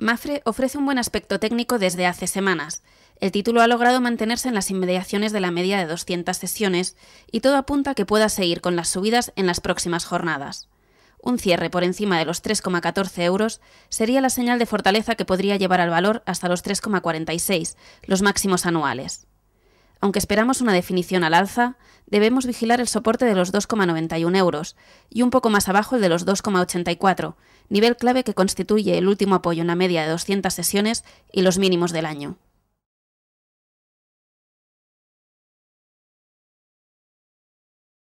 Mafre ofrece un buen aspecto técnico desde hace semanas. El título ha logrado mantenerse en las inmediaciones de la media de 200 sesiones y todo apunta a que pueda seguir con las subidas en las próximas jornadas. Un cierre por encima de los 3,14 euros sería la señal de fortaleza que podría llevar al valor hasta los 3,46, los máximos anuales. Aunque esperamos una definición al alza, debemos vigilar el soporte de los 2,91 euros y un poco más abajo el de los 2,84, nivel clave que constituye el último apoyo en la media de 200 sesiones y los mínimos del año.